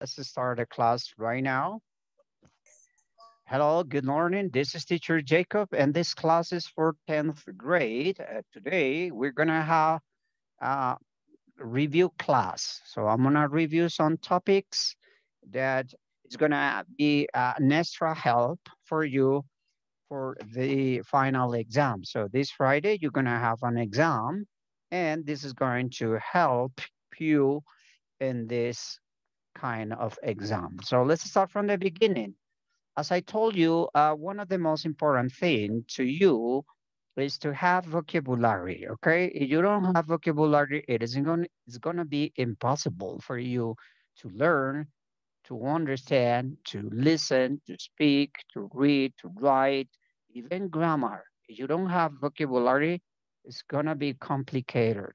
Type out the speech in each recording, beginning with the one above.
Let's start the class right now. Hello, good morning. This is teacher Jacob and this class is for 10th grade. Uh, today, we're gonna have a review class. So I'm gonna review some topics that is gonna be uh, an extra help for you for the final exam. So this Friday, you're gonna have an exam and this is going to help you in this kind of exam. So let's start from the beginning. As I told you, uh, one of the most important thing to you is to have vocabulary, okay? If you don't have vocabulary, it isn't going it's gonna be impossible for you to learn, to understand, to listen, to speak, to read, to write, even grammar. If you don't have vocabulary, it's gonna be complicated.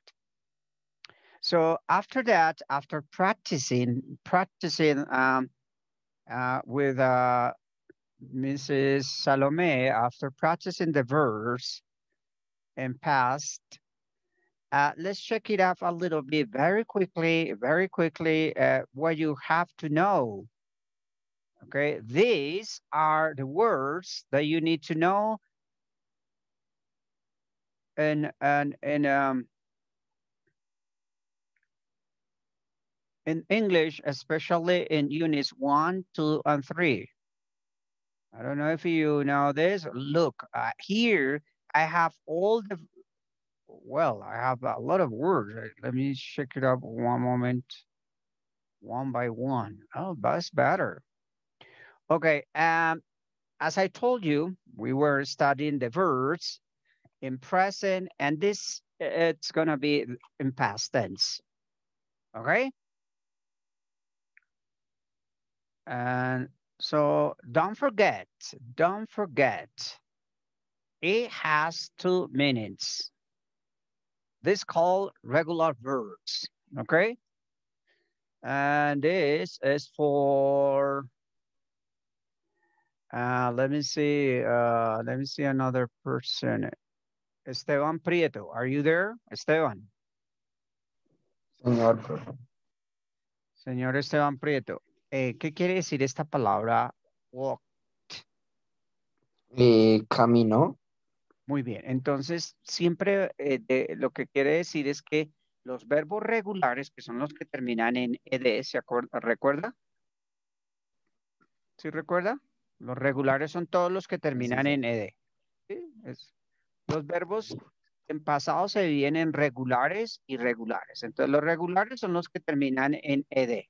So after that, after practicing, practicing um, uh, with uh, Mrs. Salome, after practicing the verse and past, uh, let's check it up a little bit very quickly, very quickly, uh, what you have to know. Okay, these are the words that you need to know and, and, and um, in English, especially in units one, two, and three. I don't know if you know this. Look, uh, here I have all the, well, I have a lot of words. Uh, let me check it up one moment, one by one. Oh, that's better. Okay, um, as I told you, we were studying the verbs in present, and this, uh, it's gonna be in past tense, okay? And so don't forget, don't forget, it has two meanings. This called regular verbs, okay? And this is for, uh, let me see, uh, let me see another person. Esteban Prieto, are you there, Esteban? Senor. Senor Esteban Prieto. Eh, ¿Qué quiere decir esta palabra walk? Eh, camino. Muy bien, entonces siempre eh, lo que quiere decir es que los verbos regulares, que son los que terminan en ed, ¿se acuerda, recuerda? ¿Sí recuerda? Los regulares son todos los que terminan en ed. los verbos en pasado se vienen regulares y regulares. Entonces los regulares son los que terminan en ed.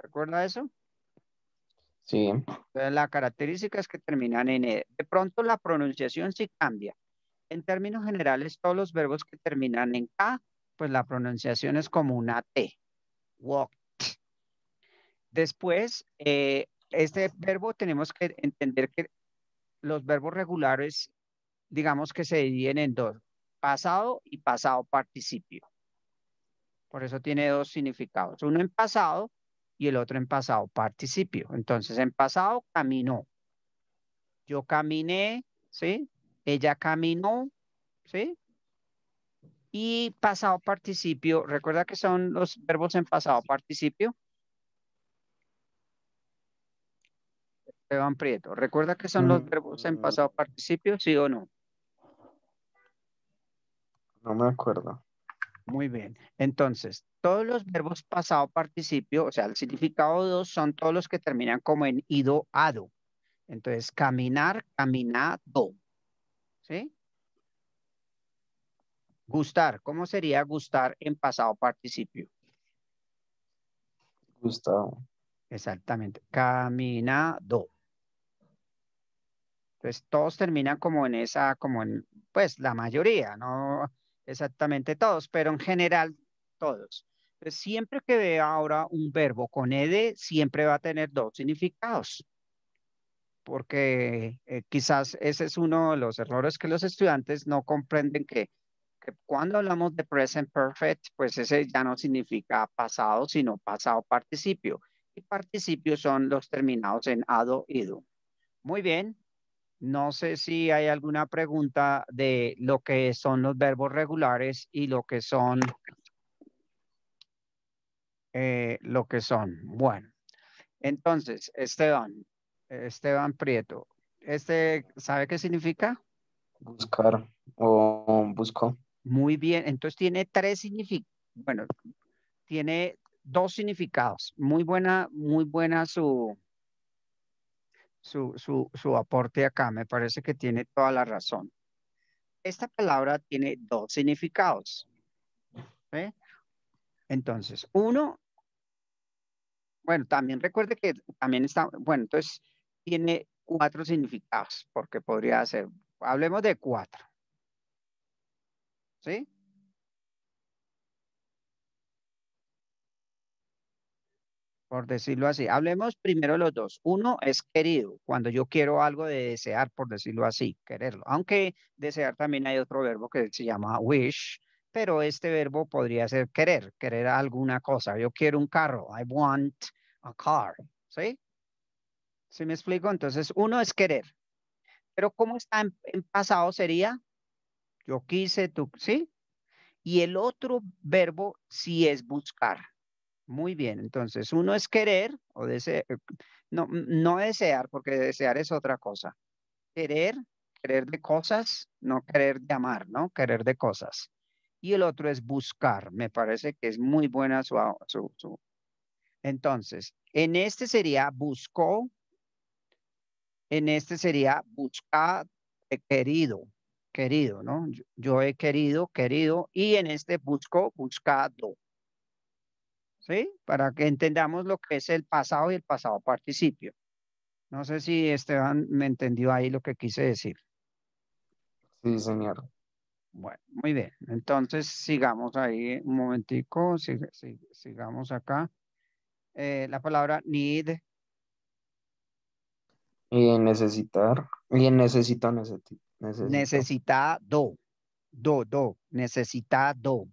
¿Recuerda eso? Sí. La característica es que terminan en E. De pronto la pronunciación sí cambia. En términos generales, todos los verbos que terminan en K, pues la pronunciación es como una T. Walked. Después, eh, este verbo tenemos que entender que los verbos regulares, digamos que se dividen en dos, pasado y pasado participio. Por eso tiene dos significados. Uno en pasado, y el otro en pasado participio. Entonces, en pasado caminó. Yo caminé, ¿sí? Ella caminó, ¿sí? Y pasado participio, recuerda que son los verbos en pasado participio. Esteban Prieto, recuerda que son los mm, verbos en eh, pasado participio, ¿sí o no? No me acuerdo. Muy bien. Entonces, todos los verbos pasado participio, o sea, el significado dos son todos los que terminan como en ido, ado. Entonces, caminar, caminado. ¿Sí? Gustar. ¿Cómo sería gustar en pasado participio? Gustado. Exactamente. Caminado. Entonces, todos terminan como en esa, como en, pues, la mayoría, ¿no? Exactamente todos, pero en general todos. siempre que vea ahora un verbo con ed, siempre va a tener dos significados. Porque eh, quizás ese es uno de los errores que los estudiantes no comprenden que, cuando hablamos de present perfect, pues ese ya no significa pasado, sino pasado participio. Y participio son los terminados en ado, ido. Muy bien, no sé si hay alguna pregunta de lo que son los verbos regulares y lo que son eh, lo que son. Bueno, entonces, Esteban, Esteban Prieto, ¿este sabe qué significa? Buscar o busco. Muy bien, entonces tiene tres significados, bueno, tiene dos significados. Muy buena, muy buena su, su, aporte acá. Me parece que tiene toda la razón. Esta palabra tiene dos significados. Entonces, uno, bueno, también recuerde que también está, bueno, entonces tiene cuatro significados, porque podría ser, hablemos de cuatro. ¿Sí? por decirlo así. Hablemos primero los dos. Uno es querido, cuando yo quiero algo de desear, por decirlo así, quererlo. Aunque desear también hay otro verbo que se llama wish, pero este verbo podría ser querer, querer alguna cosa. Yo quiero un carro, I want a car, ¿sí? ¿Sí me explico? Entonces, uno es querer. Pero ¿cómo está en, pasado sería? Yo quise, tú, ¿sí? Y el otro verbo sí es buscar. Muy bien, entonces uno es querer o desear, eh, no, no desear, porque desear es otra cosa. Querer, querer de cosas, no querer de amar, ¿no? Querer de cosas. Y el otro es buscar, me parece que es muy buena su... Entonces, en este sería buscó, en este sería buscado querido, querido, ¿no? Yo, yo he querido, querido, y en este buscó, buscado. ¿sí? Para que entendamos lo que es el pasado y el pasado participio. No sé si Esteban me entendió ahí lo que quise decir. Sí, señor. Bueno, muy bien. Entonces, sigamos ahí un momentico, sigamos acá. Eh, la palabra need. Y necesitar, y necesito, necesito. Necesitado, do, do, necesitado,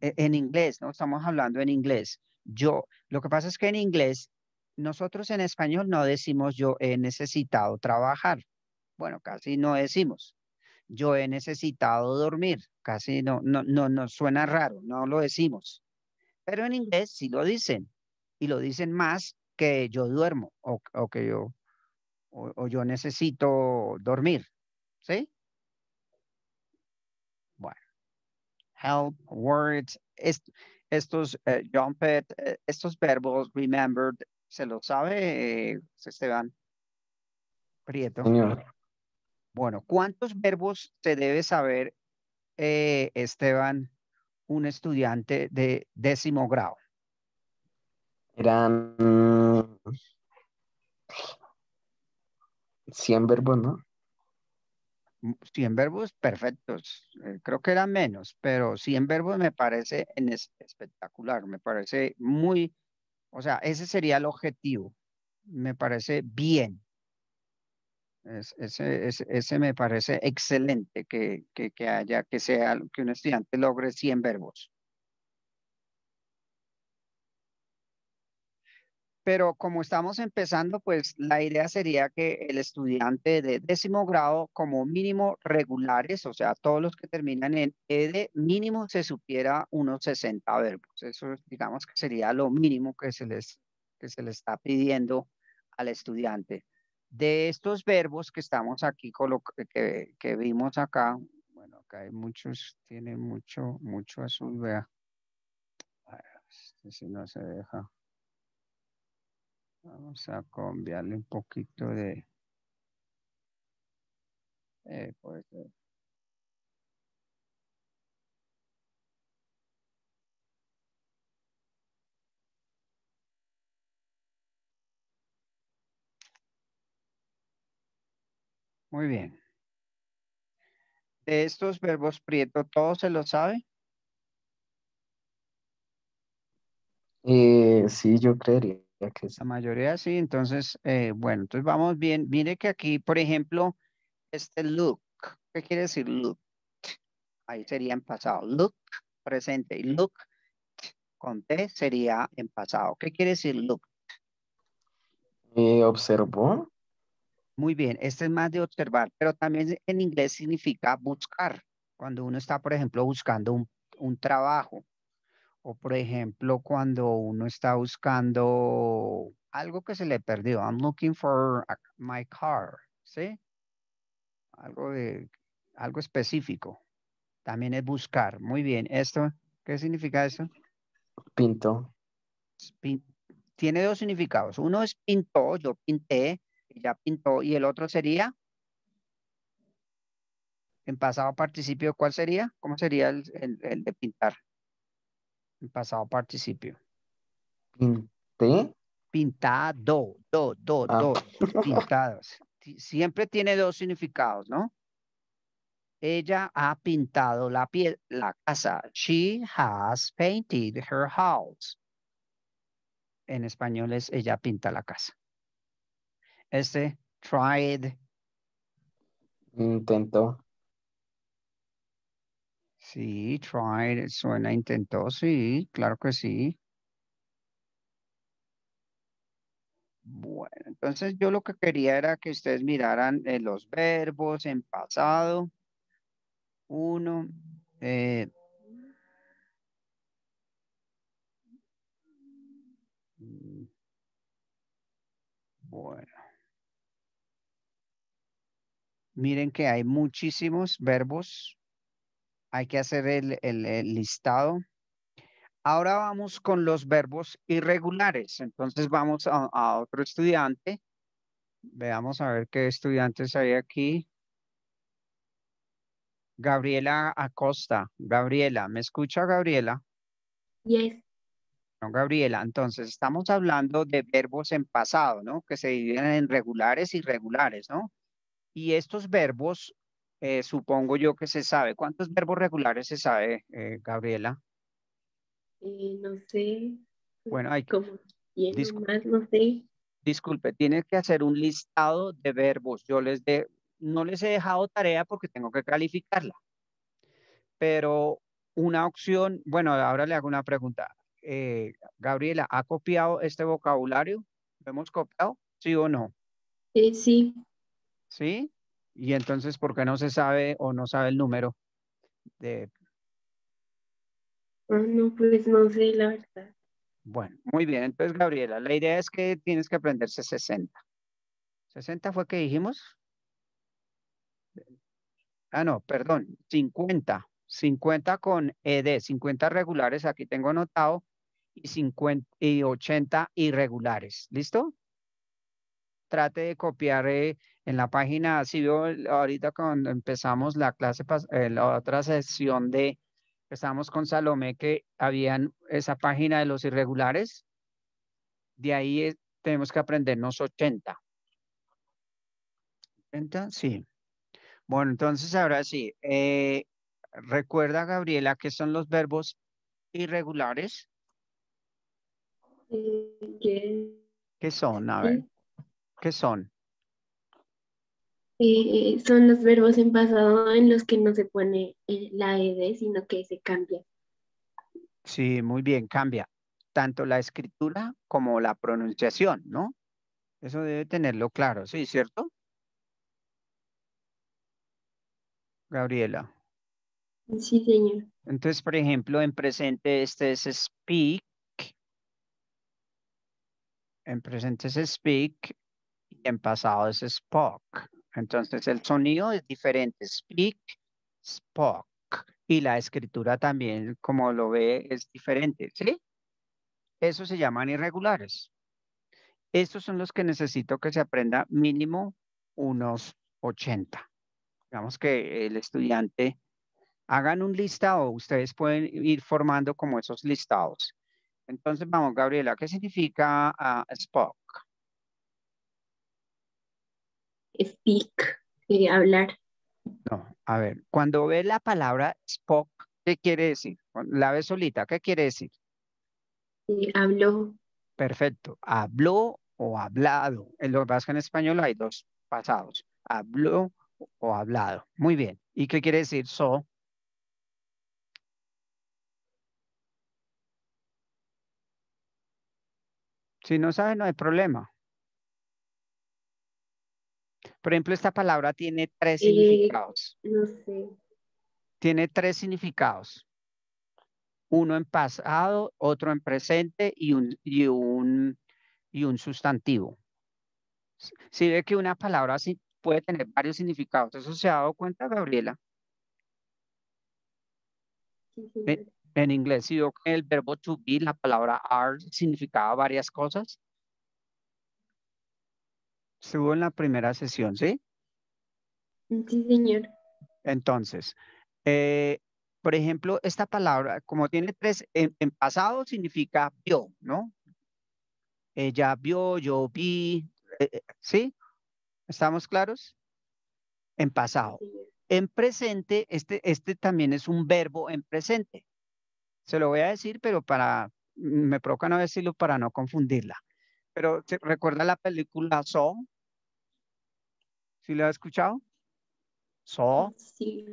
e, en inglés, ¿no? Estamos hablando en inglés. Yo, lo que pasa es que en inglés, nosotros en español no decimos yo he necesitado trabajar. Bueno, casi no decimos. Yo he necesitado dormir. Casi no, no, no, suena raro, no lo decimos. Pero en inglés sí lo dicen. Y lo dicen más que yo duermo o, que yo, o yo necesito dormir. ¿Sí? help, words, estos eh, John eh, estos verbos remembered, ¿se lo sabe Esteban Prieto? Bueno, ¿cuántos verbos se debe saber, eh, Esteban, un estudiante de décimo grado? Eran 100 verbos, ¿no? 100 verbos perfectos, eh, creo que era menos, pero 100 verbos me parece en espectacular, me parece muy, o sea, ese sería el objetivo, me parece bien. ese, me parece excelente que, que, que, haya, que sea, que un estudiante logre 100 verbos. pero como estamos empezando, pues la idea sería que el estudiante de décimo grado, como mínimo regulares, o sea, todos los que terminan en ED, mínimo se supiera unos 60 verbos. Eso, digamos que sería lo mínimo que se les, que se les está pidiendo al estudiante. De estos verbos que estamos aquí, que, que vimos acá, bueno, acá hay muchos, tiene mucho, mucho azul, vea. si este no se deja. Vamos a cambiarle un poquito de... Eh, Muy bien. De estos verbos prieto, ¿todos se lo sabe? Eh, sí, yo creería que La mayoría sí, entonces, eh, bueno, entonces vamos bien. Mire que aquí, por ejemplo, este look, ¿qué quiere decir look? Ahí sería en pasado. Look, presente. Y look, con T, sería en pasado. ¿Qué quiere decir look? Eh, observó. Muy bien, este es más de observar, pero también en inglés significa buscar. Cuando uno está, por ejemplo, buscando un, un trabajo, o por ejemplo, cuando uno está buscando algo que se le perdió. I'm looking for my car, ¿sí? Algo, de, algo específico. También es buscar. Muy bien. ¿Esto? ¿Qué significa esto? Pinto. tiene dos significados. Uno es pintó, yo pinté, ya pintó. Y el otro sería en pasado participio, ¿cuál sería? ¿Cómo sería el, de pintar? pasado participio. ¿Pinté? Pintado, do, do, ah. Siempre tiene dos significados, ¿no? Ella ha pintado la, la casa. She has painted her house. En español es ella pinta la casa. Este, tried. Intentó. Sí, tried, suena, intentó, sí, claro que sí. Bueno, entonces yo lo que quería era que ustedes miraran eh, los verbos en pasado. Uno. Eh, mm, bueno. Miren que hay muchísimos verbos hay que hacer el, listado. Ahora vamos con los verbos irregulares. Entonces vamos a, otro estudiante. Veamos a ver qué estudiantes hay aquí. Gabriela Acosta. Gabriela, ¿me escucha Gabriela? Yes. No, Gabriela, entonces estamos hablando de verbos en pasado, ¿no? Que se dividen en regulares y irregulares, ¿no? Y estos verbos eh, supongo yo que se sabe. ¿Cuántos verbos regulares se sabe, eh, Gabriela? Eh, no sé. Pues, bueno, hay que... Más, no sé. Disculpe, tienes que hacer un listado de verbos. Yo les de... no les he dejado tarea porque tengo que calificarla. Pero una opción, bueno, ahora le hago una pregunta. Gabriela, ¿ha copiado este vocabulario? ¿Lo hemos copiado? ¿Sí o no? Sí. sí. ¿Sí? Y entonces, ¿por qué no se sabe o no sabe el número? De... Ah, no, pues no sé la verdad. Bueno, muy bien. Entonces, Gabriela, la idea es que tienes que aprenderse 60. ¿60 fue que dijimos? Ah, no, perdón, 50. 50 con ED, 50 regulares, aquí tengo anotado, y, 50, y 80 irregulares. ¿Listo? Trate de copiar eh, en la página, si veo, ahorita cuando empezamos la clase, eh, la otra sesión de, empezamos con Salomé, que habían esa página de los irregulares, de ahí eh, tenemos que aprendernos 80. 80, sí. Bueno, entonces ahora sí, eh, recuerda Gabriela ¿qué son los verbos irregulares. ¿Qué? ¿Qué son? A ver, ¿qué son? Eh, son los verbos en pasado en los que no se pone eh, la ed, sino que se cambia. Sí, muy bien, cambia tanto la escritura como la pronunciación, ¿no? Eso debe tenerlo claro, ¿sí, cierto? Gabriela. Sí, señor. Entonces, por ejemplo, en presente este es speak. En presente es speak y en pasado es spoke. Entonces el sonido es diferente. Speak, spoke. Y la escritura también, como lo ve, es diferente. ¿Sí? Eso se llaman irregulares. Estos son los que necesito que se aprenda mínimo unos 80. Digamos que el estudiante hagan un listado. Ustedes pueden ir formando como esos listados. Entonces, vamos, Gabriela, ¿qué significa ah, spoke? speak, y eh, hablar. No, a ver, cuando ve la palabra spoke, ¿qué quiere decir? La ve solita, ¿qué quiere decir? Sí, habló. Perfecto, habló o hablado. En lo que pasa en español hay dos pasados, habló o hablado. Muy bien, ¿y qué quiere decir so? Si no sabe, no hay problema. Por ejemplo, esta palabra tiene tres eh, significados. No sé. Tiene tres significados. Uno en pasado, otro en presente y un, y un, y un sustantivo. Si ve que una palabra así puede tener varios significados. ¿Eso se ha dado cuenta, Gabriela? Sí, En, inglés, si que el verbo to be, la palabra are significaba varias cosas. Estuvo en la primera sesión, ¿sí? Sí, señor. Entonces, eh, por ejemplo, esta palabra, como tiene tres, en, pasado significa vio, ¿no? Ella vio, yo vi, eh, eh, ¿sí? ¿Estamos claros? En pasado. En presente, este, este también es un verbo en presente. Se lo voy a decir, pero para, me provoca no decirlo para no confundirla. Pero recuerda la película ¿son? ¿Sí lo ha escuchado? So. Ah, sí.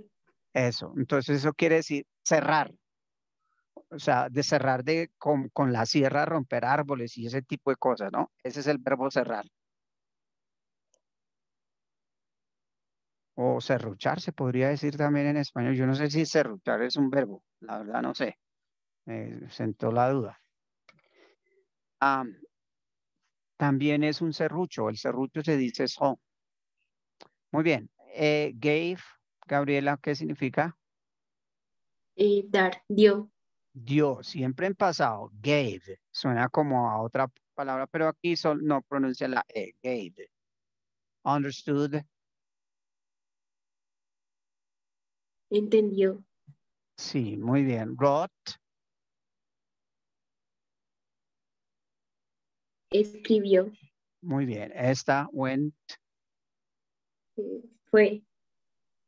Eso. Entonces eso quiere decir cerrar. O sea, de cerrar de, con, la sierra, romper árboles y ese tipo de cosas, ¿no? Ese es el verbo cerrar. O cerruchar, se podría decir también en español. Yo no sé si serruchar es un verbo. La verdad no sé. Me sentó la duda. Ah, también es un serrucho. El serrucho se dice so. Muy bien. Eh, gave, Gabriela, ¿qué significa? Eh, dar, dio. Dio, siempre en pasado. Gave, suena como a otra palabra, pero aquí no pronuncia la E, gave. Understood. Entendió. Sí, muy bien. Wrote. Escribió. Muy bien. Esta went. Fue.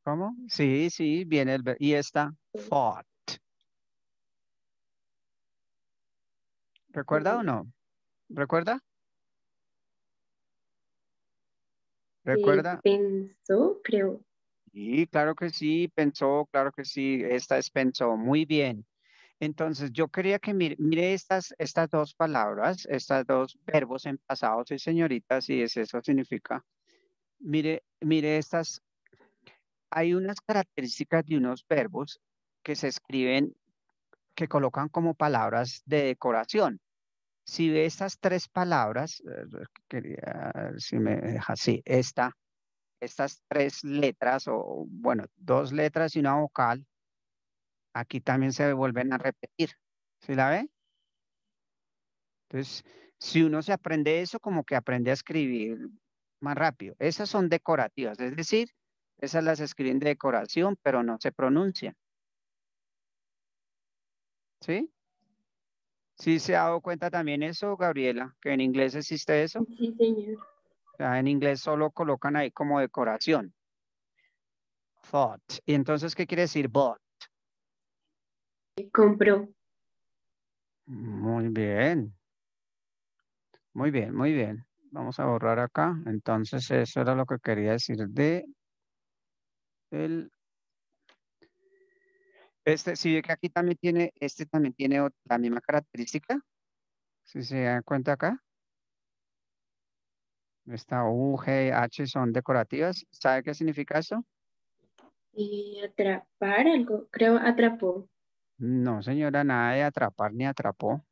¿Cómo? Sí, sí, viene el verbo. Y esta, fought. ¿Recuerda o no? ¿Recuerda? ¿Recuerda? Pensó, creo. Sí, claro que sí, pensó, claro que sí, esta es pensó, muy bien. Entonces, yo quería que mire, estas, estas dos palabras, estos dos verbos en pasado, sí, señorita, si es eso significa. Mire, mire estas. Hay unas características de unos verbos que se escriben, que colocan como palabras de decoración. Si ve estas tres palabras, eh, eh, quería, si me deja así, esta, estas tres letras, o bueno, dos letras y una vocal, aquí también se vuelven a repetir. ¿Sí la ve? Entonces, si uno se aprende eso, como que aprende a escribir más rápido. Esas son decorativas, es decir, esas las escriben de decoración, pero no se pronuncian. ¿Sí? ¿Sí se ha dado cuenta también eso, Gabriela? ¿Que en inglés existe eso? Sí, señor. en inglés solo colocan ahí como decoración. Thought. ¿Y entonces qué quiere decir bought? Compró. Muy bien. Muy bien, muy bien. Vamos a borrar acá. Entonces, eso era lo que quería decir de el este, sí ve que aquí también tiene, este también tiene la misma característica. Si se dan cuenta acá. Esta U, G, H son decorativas. ¿Sabe qué significa eso? Y atrapar algo, creo atrapó. No, señora, nada de atrapar ni atrapó.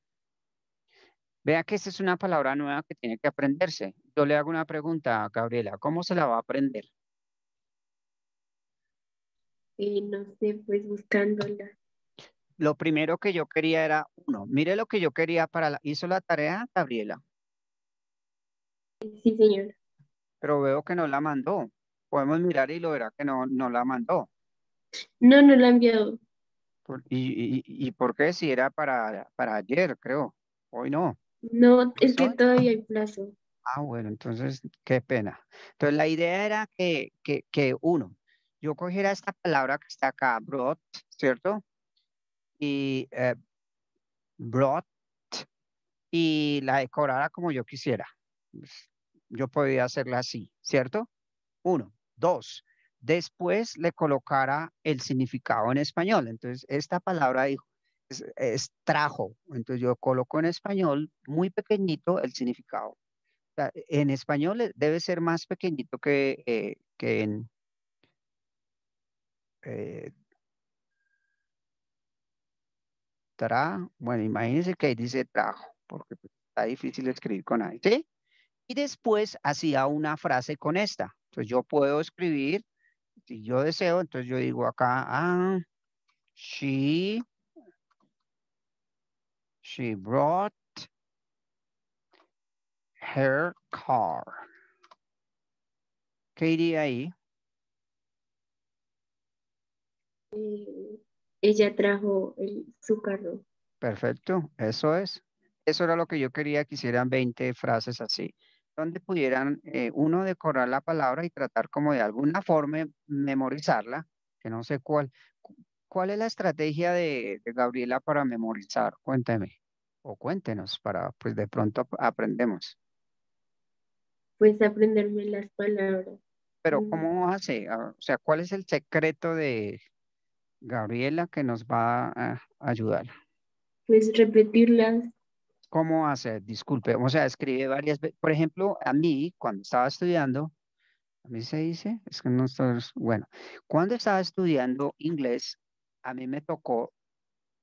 Vea que esa es una palabra nueva que tiene que aprenderse. Yo le hago una pregunta a Gabriela, ¿cómo se la va a aprender? Eh, no sé, pues buscándola. Lo primero que yo quería era uno. Mire lo que yo quería para la... ¿Hizo la tarea, Gabriela? Sí, señor. Pero veo que no la mandó. Podemos mirar y lo verá que no, no la mandó. No, no la ha enviado. ¿Y, por qué? Si era para, para ayer, creo. Hoy no. No, es que todavía hay plazo. Ah, bueno, entonces, qué pena. Entonces, la idea era que, uno, yo cogiera esta palabra que está acá, brought, ¿cierto? Y eh, brought, y la decorara como yo quisiera. Pues, yo podía hacerla así, ¿cierto? Uno. Dos. Después le colocara el significado en español. Entonces, esta palabra dijo es trajo. Entonces yo coloco en español muy pequeñito el significado. en español eh, debe ser más pequeñito que, eh, en... Eh, bueno, imagínense que ahí dice trajo, porque pues, está difícil escribir con ahí, ¿sí? Y después hacía una frase con esta. Entonces yo puedo escribir, si yo deseo, entonces yo digo acá, ah, she She brought her car. ¿Qué ahí? E. Ella trajo el, su carro. Perfecto, eso es. Eso era lo que yo quería que hicieran 20 frases así, donde pudieran eh, uno decorar la palabra y tratar como de alguna forma memorizarla, que no sé cuál, ¿Cuál es la estrategia de, Gabriela para memorizar? Cuénteme o cuéntenos para, pues de pronto aprendemos. Pues aprenderme las palabras. Pero mm. ¿cómo hace? Ah, o sea, ¿cuál es el secreto de Gabriela que nos va a ayudar? Pues repetirlas. ¿Cómo hace? Disculpe, o sea, escribe varias veces. Por ejemplo, a mí, cuando estaba estudiando, a mí se dice, es que no estoy, bueno, cuando estaba estudiando inglés, a mí me tocó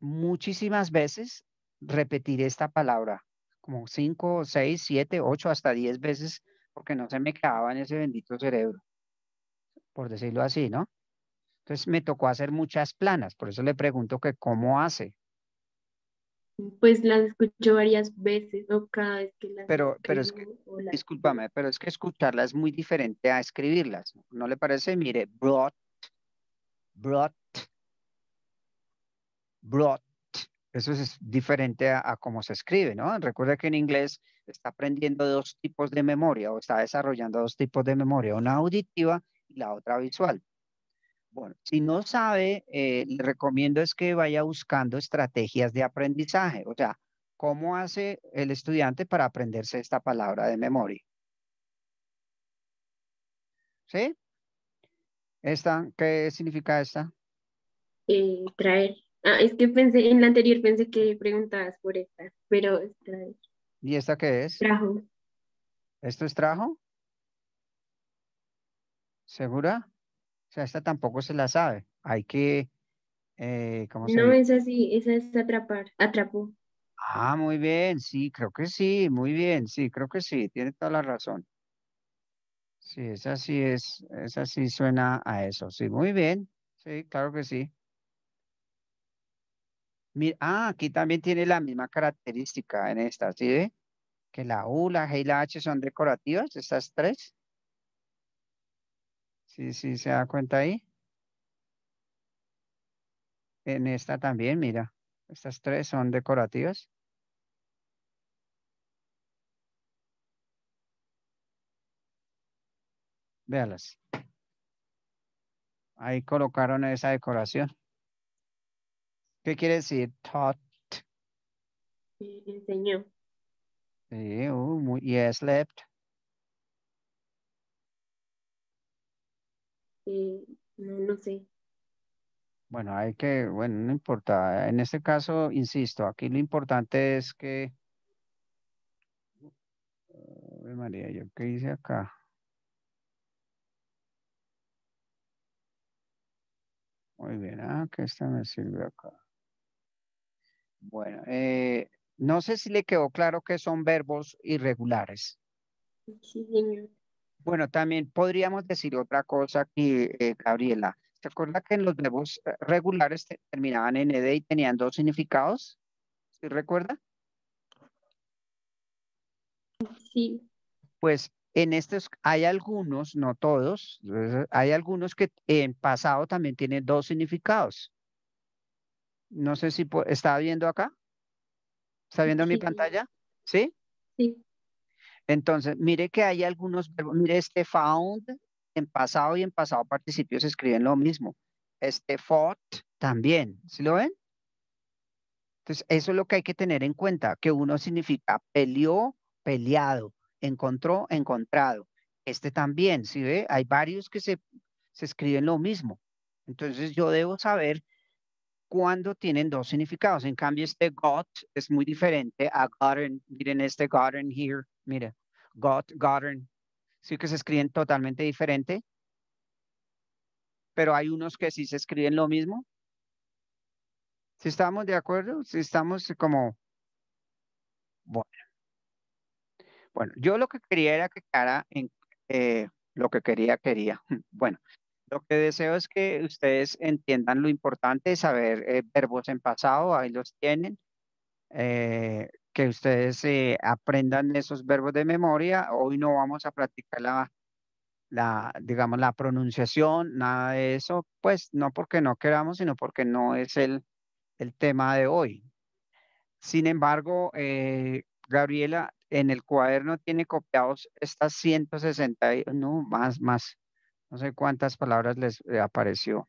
muchísimas veces repetir esta palabra, como cinco, seis, siete, ocho, hasta diez veces, porque no se me quedaba en ese bendito cerebro, por decirlo así, ¿no? Entonces me tocó hacer muchas planas, por eso le pregunto que cómo hace. Pues las escucho varias veces ¿no? cada vez que las Pero, pero es que, discúlpame, pero es que escucharlas es muy diferente a escribirlas, ¿no, ¿No le parece? Mire, brought, brought, eso es diferente a, cómo se escribe, ¿no? Recuerda que en inglés está aprendiendo dos tipos de memoria o está desarrollando dos tipos de memoria, una auditiva y la otra visual. Bueno, si no sabe, eh, le recomiendo es que vaya buscando estrategias de aprendizaje, o sea, cómo hace el estudiante para aprenderse esta palabra de memoria. ¿Sí? ¿Esta? ¿Qué significa esta? Eh, traer. Ah, es que pensé, en la anterior pensé que preguntabas por esta, pero esta ¿Y esta qué es? Trajo. ¿Esto es trajo? ¿Segura? O sea, esta tampoco se la sabe. Hay que, eh, ¿cómo No, esa sí, esa es atrapar, atrapó. Ah, muy bien, sí, creo que sí, muy bien, sí, creo que sí, tiene toda la razón. Sí, esa sí es, esa sí suena a eso, sí, muy bien, sí, claro que sí ah, aquí también tiene la misma característica en esta, ¿sí ve? Que la U, la G y la H son decorativas, estas tres. Sí, sí, se da cuenta ahí. En esta también, mira. Estas tres son decorativas. Véalas. Ahí colocaron esa decoración. ¿Qué quiere decir taught? Sí, enseñó. Sí, uh, muy, y slept. no, no sé. Bueno, hay que, bueno, no importa. En este caso, insisto, aquí lo importante es que... María, ¿yo qué hice acá? Muy bien, ah, que esta me sirve acá. Bueno, eh, no sé si le quedó claro que son verbos irregulares. Sí, señor. Bueno, también podríamos decir otra cosa aquí, eh, Gabriela. ¿Se acuerda que en los verbos eh, regulares terminaban en ed y tenían dos significados? ¿Sí recuerda? Sí. Pues en estos hay algunos, no todos, hay algunos que en pasado también tienen dos significados. No sé si está viendo acá. ¿Está viendo mi pantalla? ¿Sí? Sí. Entonces, mire que hay algunos verbos. Mire este found en pasado y en pasado participio se escriben lo mismo. Este fought también. ¿Sí lo ven? Entonces, eso es lo que hay que tener en cuenta, que uno significa peleó, peleado, encontró, encontrado. Este también, ¿sí ve? Hay varios que se, se escriben lo mismo. Entonces, yo debo saber cuando tienen dos significados. En cambio, este got es muy diferente a gotten. Miren este gotten here. Miren, got, gotten. Sí que se escriben totalmente diferente. Pero hay unos que sí se escriben lo mismo. Si estamos de acuerdo, si estamos como... Bueno. Bueno, yo lo que quería era que cara en eh, lo que quería, quería. Bueno, lo que deseo es que ustedes entiendan lo importante de saber eh, verbos en pasado, ahí los tienen. Eh, que ustedes eh, aprendan esos verbos de memoria. Hoy no vamos a practicar la, la, digamos, la pronunciación, nada de eso, pues no porque no queramos, sino porque no es el, tema de hoy. Sin embargo, Gabriela, en el cuaderno tiene copiados estas 160, no, más, más, no sé cuántas palabras les eh, apareció.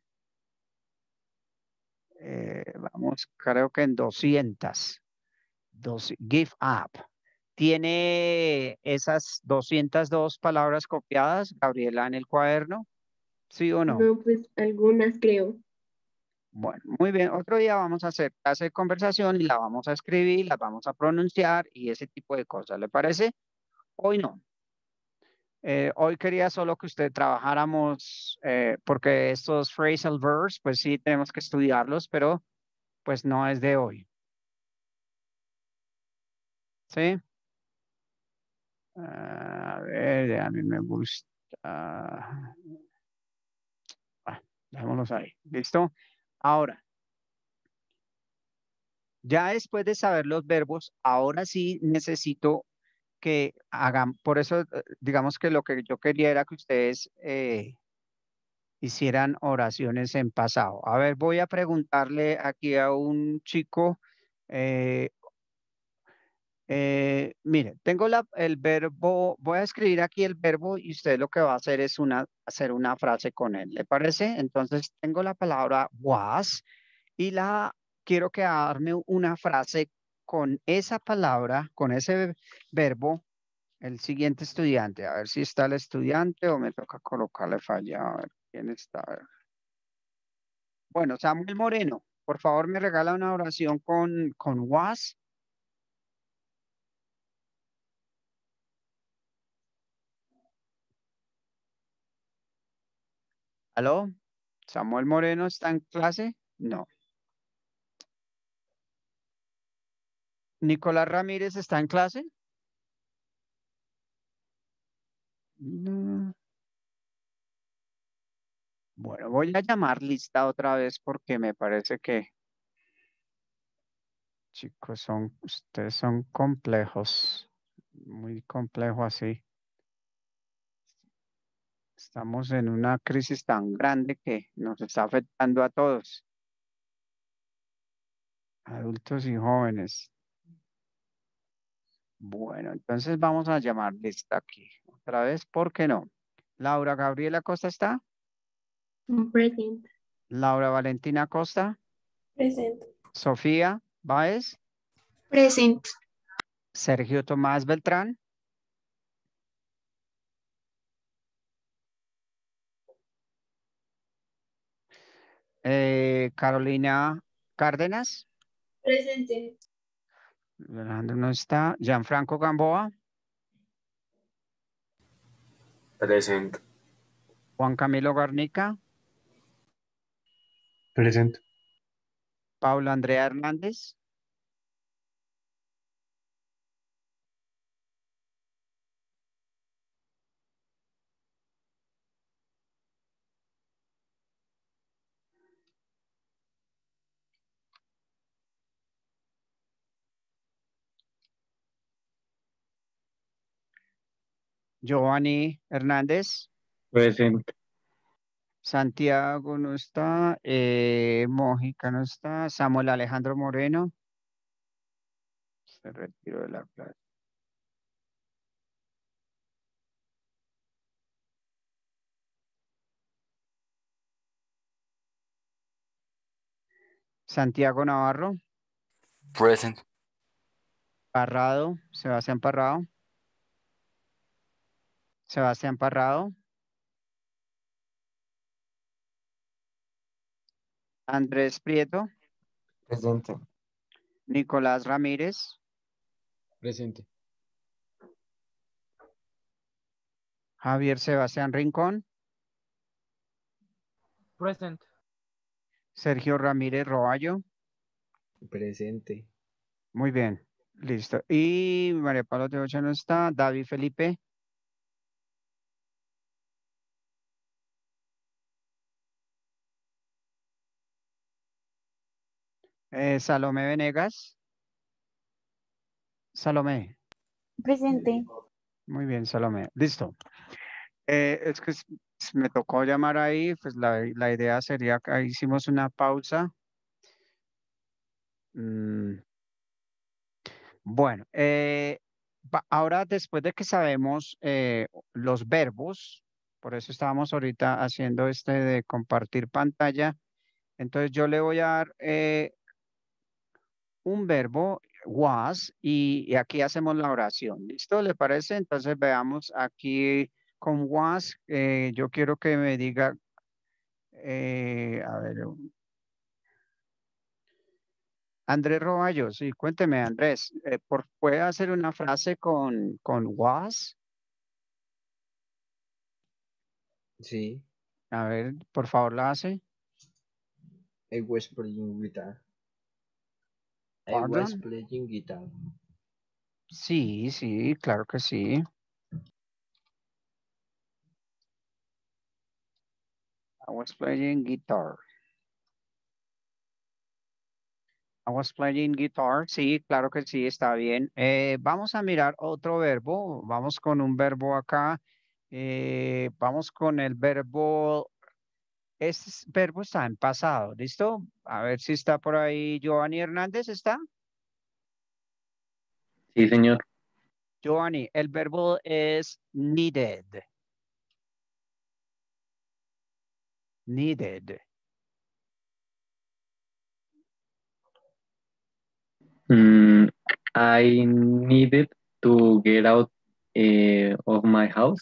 Eh, vamos, creo que en 200. Dos, give up. ¿Tiene esas 202 palabras copiadas, Gabriela, en el cuaderno? ¿Sí o no? No, pues algunas creo. Bueno, muy bien. Otro día vamos a hacer clase de conversación y la vamos a escribir, la vamos a pronunciar y ese tipo de cosas. ¿Le parece? Hoy no. Eh, hoy quería solo que usted trabajáramos, eh, porque estos phrasal verbs, pues sí tenemos que estudiarlos, pero pues no es de hoy. ¿Sí? Ah, a ver, a mí me gusta. Ah, ahí. ¿Listo? Ahora, ya después de saber los verbos, ahora sí necesito hagan, por eso eh, digamos que lo que yo quería era que ustedes eh, hicieran oraciones en pasado. A ver, voy a preguntarle aquí a un chico. Eh, mire, tengo la, el verbo, voy a escribir aquí el verbo y usted lo que va a hacer es una, hacer una frase con él, ¿le parece? Entonces tengo la palabra was y la quiero que arme una frase con esa palabra, con ese verbo, el siguiente estudiante. A ver si está el estudiante o me toca colocarle falla. A ver quién está. Bueno, Samuel Moreno, por favor me regala una oración con, con was. ¿Aló? ¿Samuel Moreno está en clase? No. Nicolás Ramírez está en clase. Mm. Bueno, voy a llamar lista otra vez porque me parece que chicos son ustedes son complejos, muy complejo así. Estamos en una crisis tan grande que nos está afectando a todos. Adultos y jóvenes. Bueno, entonces vamos a llamar lista aquí otra vez, ¿por qué no? Laura Gabriela Costa está. Present. Laura Valentina Costa. Present. Sofía Baez. Present. Sergio Tomás Beltrán. Eh, Carolina Cárdenas. Presente. Alejandro no está. Gianfranco Gamboa. Presente. Juan Camilo Garnica. Presente. Paula Andrea Hernández. Giovanni Hernández. Presente. Santiago no está, eh, no está, Samuel Alejandro Moreno. Se retiró de la plaza. Santiago Navarro. Present. Parrado, Sebastián Parrado. Sebastián Parrado. Andrés Prieto. Presente. Nicolás Ramírez. Presente. Javier Sebastián Rincón. Presente. Sergio Ramírez Roballo. Presente. Muy bien, listo. Y María de Teocha no está. David Felipe. Eh, Salomé Venegas. Salomé. Presente. Muy bien, Salomé. Listo. Eh, es que me tocó llamar ahí, pues la, idea sería que hicimos una pausa. Mm. Bueno, eh, ahora después de que sabemos los verbos, por eso estábamos ahorita haciendo este de compartir pantalla, entonces yo le voy a dar un verbo was y, aquí hacemos la oración. ¿Listo? ¿Le parece? Entonces veamos aquí con was. Eh, yo quiero que me diga, eh, a ver, Andrés Roballo, sí, cuénteme Andrés, eh, por, ¿puede hacer una frase con, was? Sí. A ver, por favor la hace. El was I was playing guitar. Sí, sí, claro que sí. I was playing guitar. I was playing guitar. Sí, claro que sí, está bien. Eh, vamos a mirar otro verbo. Vamos con un verbo acá. Eh, vamos con el verbo este verbo está en pasado, ¿listo? A ver si está por ahí Giovanni Hernández, ¿está? Sí, señor. Giovanni, el verbo es needed. Needed. Mm, I needed to get out eh, of my house.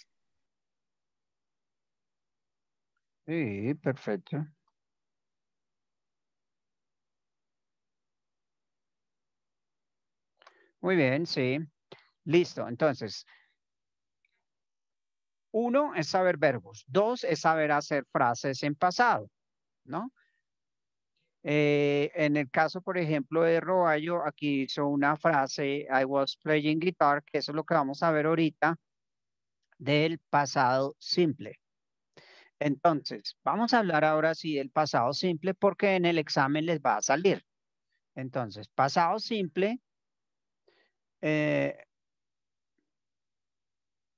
Sí, perfecto. Muy bien, sí. Listo, entonces. Uno es saber verbos. Dos es saber hacer frases en pasado, ¿no? Eh, en el caso, por ejemplo, de Roballo, aquí hizo una frase, I was playing guitar, que eso es lo que vamos a ver ahorita, del pasado simple. Entonces, vamos a hablar ahora sí del pasado simple porque en el examen les va a salir. Entonces, pasado simple, eh,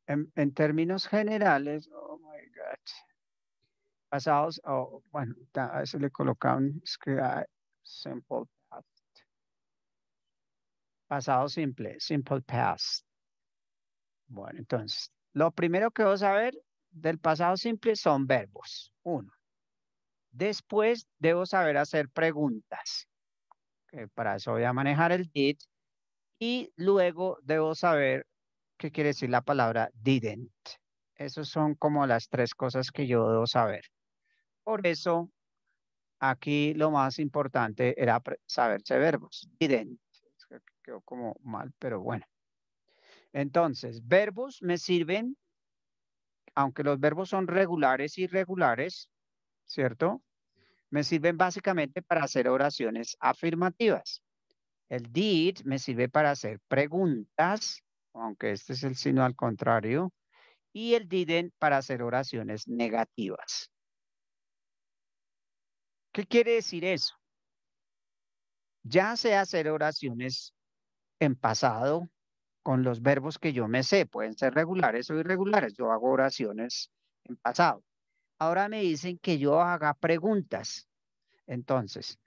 en, términos generales, oh my God, pasados, oh, bueno, a eso le colocaron ah, simple past. Pasado simple, simple past. Bueno, entonces, lo primero que vamos a ver del pasado simple son verbos. Uno. Después debo saber hacer preguntas. para eso voy a manejar el did. Y luego debo saber qué quiere decir la palabra didn't. Esas son como las tres cosas que yo debo saber. Por eso, aquí lo más importante era saberse verbos. Didn't. Quedó como mal, pero bueno. Entonces, verbos me sirven aunque los verbos son regulares y irregulares, ¿cierto? Me sirven básicamente para hacer oraciones afirmativas. El did me sirve para hacer preguntas, aunque este es el signo al contrario, y el didn para hacer oraciones negativas. ¿Qué quiere decir eso? Ya sea hacer oraciones en pasado, con los verbos que yo me sé. Pueden ser regulares o irregulares. Yo hago oraciones en pasado. Ahora me dicen que yo haga preguntas. Entonces,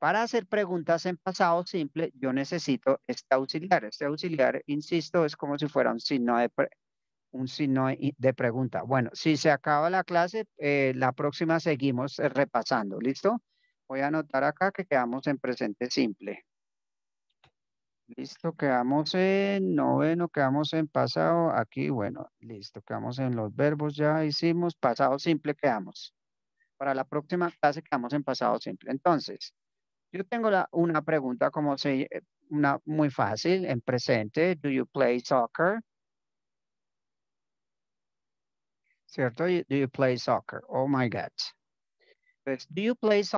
para hacer preguntas en pasado simple, yo necesito este auxiliar. Este auxiliar, insisto, es como si fuera un signo de, un signo de pregunta. Bueno, si se acaba la clase, eh, la próxima seguimos eh, repasando. ¿Listo? Voy a anotar acá que quedamos en presente simple. Listo, quedamos en noveno, quedamos en pasado. Aquí, bueno, listo, quedamos en los verbos, ya hicimos. Pasado simple quedamos. Para la próxima clase quedamos en pasado simple. Entonces, yo tengo una pregunta como si, eh, una muy fácil en presente. Do you play soccer? ¿Cierto? Do you play soccer? Oh my God. Pues, do you play soccer?